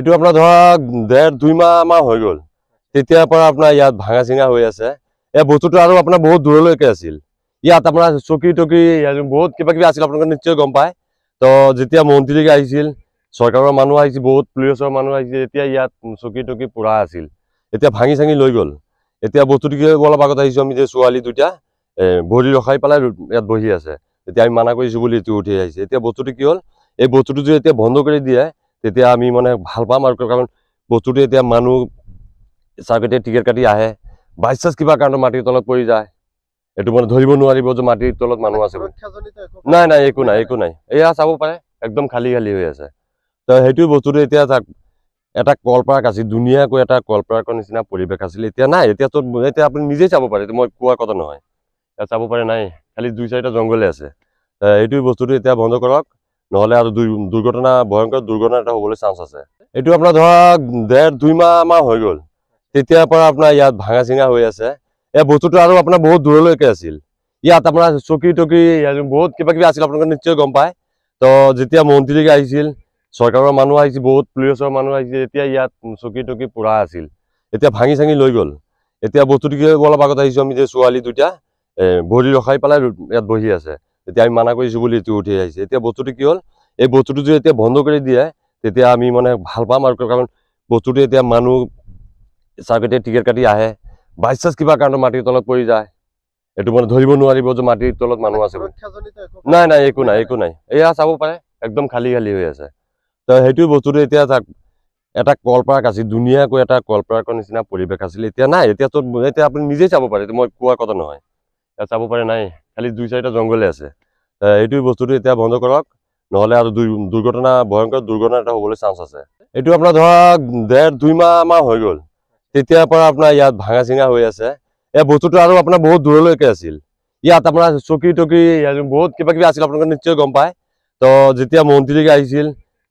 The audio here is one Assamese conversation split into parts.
এইটো আপোনাৰ ধৰক ডেৰ দুই মাহ মাহ হৈ গ'ল তেতিয়াৰ পৰা আপোনাৰ ইয়াত ভাঙা চিঙা হৈ আছে এই বস্তুটো আৰু আপোনাৰ বহুত দূৰলৈকে আছিল ইয়াত আপোনাৰ চকী টকী বহুত কিবা কিবি আছিল আপোনালোকে নিশ্চয় গম পায় তো যেতিয়া মন্ত্ৰীলৈকে আহিছিল চৰকাৰৰ মানুহ আহিছিল বহুত পুলিচৰ মানুহ আহিছিল এতিয়া ইয়াত চকী টকী পূৰা আছিল এতিয়া ভাঙি চাঙি লৈ গ'ল এতিয়া বস্তুটো কি অলপ আগত আহিছো আমি যে ছোৱালী দুটা ভৰি ৰখাই পেলাই ইয়াত বহি আছে এতিয়া আমি মানা কৰিছোঁ বুলি এইটো উঠি আহিছে এতিয়া বস্তুটো কি হ'ল এই বস্তুটো যদি এতিয়া বন্ধ কৰি দিয়ে তেতিয়া আমি মানে ভাল পাম আৰু কাৰণ বস্তুটো এতিয়া মানুহ চাৰ্কিটে টিকেট কাটি আহে বাই চাঞ্চ কিবা কাৰণত মাটিৰ তলত পৰি যায় এইটো মানে ধৰিব নোৱাৰিব যে মাটিৰ তলত মানুহ আছে নাই নাই একো নাই একো নাই এয়া চাব পাৰে একদম খালি খালি হৈ আছে তো সেইটো বস্তুটো এতিয়া চাওক এটা কলপাৰ্ক আছিল ধুনীয়াকৈ এটা কলপাৰ্কৰ নিচিনা পৰিৱেশ আছিল এতিয়া নাই এতিয়াতো এতিয়া আপুনি নিজেই চাব পাৰে মই কোৱা কথা নহয় চাব পাৰে নাই খালি দুই চাৰিটা জংঘলে আছে এইটো বস্তুটো এতিয়া বন্ধ কৰক নহলে আৰু দুৰ্ঘটনা ভয়ংকৰ দুৰ্ঘটনা এটা হবলৈ চান্স আছে এইটো আপোনাৰ ধৰক ডেৰ দুই মাহমান হৈ গ'ল তেতিয়াৰ পৰা আপোনাৰ ইয়াত ভাঙা চিঙা হৈ আছে এই বস্তুটো আৰু আপোনাৰ বহুত দূৰলৈকে আছিল ইয়াত আপোনাৰ চকী টকী বহুত কিবা কিবি আছিল আপোনালোকে নিশ্চয় গম পায় তো যেতিয়া মন্ত্ৰীলৈকে আহিছিল চৰকাৰৰ মানুহ আহিছিল বহুত পুলিচৰ মানুহ আহিছিল এতিয়া ইয়াত চকী টকী পূৰা আছিল এতিয়া ভাঙি চাঙি লৈ গ'ল এতিয়া বস্তুটো কি অলপ আগত আহিছোঁ আমি যে ছোৱালী দুটা ভৰি ৰখাই পেলাই ইয়াত বহি আছে এতিয়া আমি মানা কৰিছোঁ বুলি এইটো উঠি আহিছে এতিয়া বস্তুটো কি হ'ল এই বস্তুটো যদি এতিয়া বন্ধ কৰি দিয়ে তেতিয়া আমি মানে ভাল পাম আৰু কাৰণ বস্তুটো এতিয়া মানুহ চাৰ্কিটে টিকেট কাটি আহে বাই চাঞ্চ কিবা কাৰণত মাটিৰ তলত পৰি যায় এইটো মানে ধৰিব নোৱাৰিব যে মাটিৰ তলত মানুহ আছে নাই নাই একো নাই একো নাই এয়া চাব পাৰে একদম খালি খালি হৈ আছে তো সেইটো বস্তুটো এতিয়া তাক এটা কলপাৰ্ক আছিল ধুনীয়াকৈ এটা কলপাৰ্কৰ নিচিনা পৰিৱেশ আছিল এতিয়া নাই এতিয়াতো এতিয়া আপুনি নিজেই চাব পাৰে মই কোৱা কথা নহয় চাব পাৰে নাই খালি দুই চাৰিটা জংঘলে আছে এইটো বস্তুটো এতিয়া বন্ধ কৰক নহ'লে আৰু দুৰ্ঘটনা ভয়ংকৰ দুৰ্ঘটনা এটা হ'বলৈ চান্স আছে এইটো আপোনাৰ ধৰক ডেৰ মাহ হৈ গ'ল তেতিয়াৰ পৰা আপোনাৰ ইয়াত ভাঙা চিঙা হৈ আছে এই বস্তুটো আৰু আপোনাৰ বহুত দূৰলৈকে আছিল ইয়াত আপোনাৰ চকী টকী বহুত কিবা কিবা আছিল আপোনালোকে নিশ্চয় গম পায় তো যেতিয়া মন্ত্ৰীলৈকে আহিছিল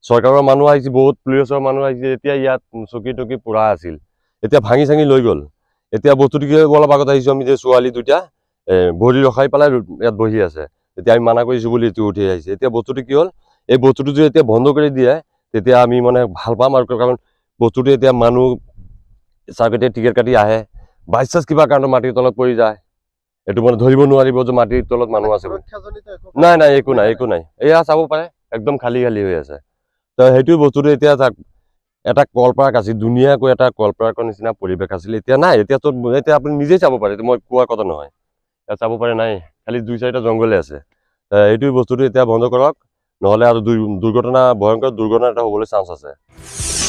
চৰকাৰৰ মানুহ আহিছিল বহুত পুলিচৰ মানুহ আহিছিল এতিয়া ইয়াত চকী টকী পূৰা আছিল এতিয়া ভাঙি চাঙি লৈ গ'ল এতিয়া বস্তুটো কি অলপ আগত আহিছোঁ আমি যে ছোৱালী দুটা ভৰি ৰখাই পেলাই ইয়াত বহি আছে তেতিয়া আমি মানা কৰিছোঁ বুলি এইটো উঠি আহিছে এতিয়া বস্তুটো কি হ'ল এই বস্তুটো যদি এতিয়া বন্ধ কৰি দিয়ে তেতিয়া আমি মানে ভাল পাম আৰু কাৰণ বস্তুটো এতিয়া মানুহ চাৰ্কিটে টিকেট কাটি আহে বাই চাঞ্চ কিবা কাৰণে মাটিৰ তলত পৰি যায় এইটো মানে ধৰিব নোৱাৰিব যে মাটিৰ তলত মানুহ আছে নাই নাই একো নাই একো নাই এয়া চাব পাৰে একদম খালি খালি হৈ আছে তো সেইটো বস্তুটো এতিয়া তাক এটা কলপাৰ্ক আছিল ধুনীয়াকৈ এটা কলপাৰ্কৰ নিচিনা পৰিৱেশ আছিল এতিয়া নাই এতিয়াতো এতিয়া আপুনি নিজেই চাব পাৰে মই কোৱা কথা নহয় চাব পাৰে নাই খালি দুই চাৰিটা জংঘলে আছে এইটো বস্তুটো এতিয়া বন্ধ কৰক নহ'লে আৰু দুৰ্ঘটনা ভয়ংকৰ দুৰ্ঘটনা এটা হ'বলৈ চান্স আছে